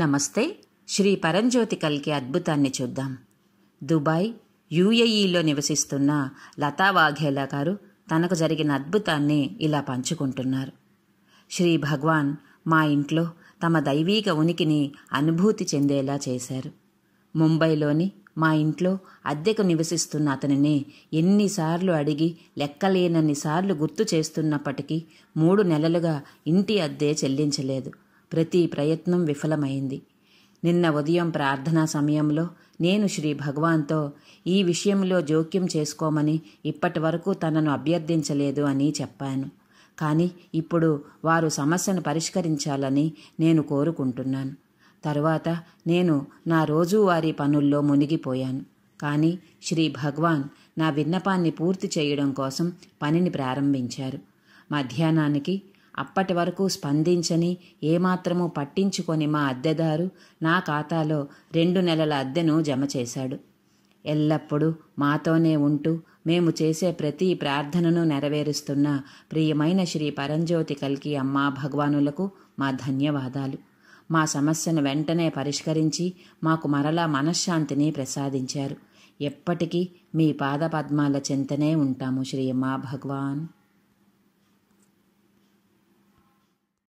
నమస్తే శ్రీ పరంజ్యోతి కల్కి అద్భుతాన్ని చూద్దాం దుబాయ్ యూఏఈలో నివసిస్తున్న లతా వాఘేలా గారు తనకు జరిగిన అద్భుతాన్ని ఇలా పంచుకుంటున్నారు శ్రీ భగవాన్ మా ఇంట్లో తమ దైవీక ఉనికిని అనుభూతి చెందేలా చేశారు ముంబైలోని మా ఇంట్లో అద్దెకు నివసిస్తున్న అతనిని ఎన్నిసార్లు అడిగి లెక్కలేనన్ని సార్లు గుర్తు చేస్తున్నప్పటికీ మూడు నెలలుగా ఇంటి అద్దె చెల్లించలేదు ప్రతి ప్రయత్నం విఫలమైంది నిన్న ఉదయం ప్రార్థనా సమయంలో నేను శ్రీ భగవాన్తో ఈ విషయంలో జోక్యం చేసుకోమని ఇప్పటి వరకు తనను అభ్యర్థించలేదు అని చెప్పాను కానీ ఇప్పుడు వారు సమస్యను పరిష్కరించాలని నేను కోరుకుంటున్నాను తర్వాత నేను నా రోజువారీ పనుల్లో మునిగిపోయాను కానీ శ్రీ భగవాన్ నా విన్నపాన్ని పూర్తి చేయడం కోసం పనిని ప్రారంభించారు మధ్యాహ్నానికి అప్పటి వరకు స్పందించని ఏమాత్రమూ పట్టించుకొని మా అద్దెదారు నా ఖాతాలో రెండు నెలల అద్దెను జమ చేశాడు ఎల్లప్పుడూ మాతోనే ఉంటూ మేము చేసే ప్రతి ప్రార్థనను నెరవేరుస్తున్న ప్రియమైన శ్రీ పరంజ్యోతి కల్కి అమ్మా భగవానులకు మా ధన్యవాదాలు మా సమస్యను వెంటనే పరిష్కరించి మాకు మరలా మనశ్శాంతిని ప్రసాదించారు ఎప్పటికీ మీ పాదపద్మాల చింతనే ఉంటాము శ్రీ అమ్మా భగవాన్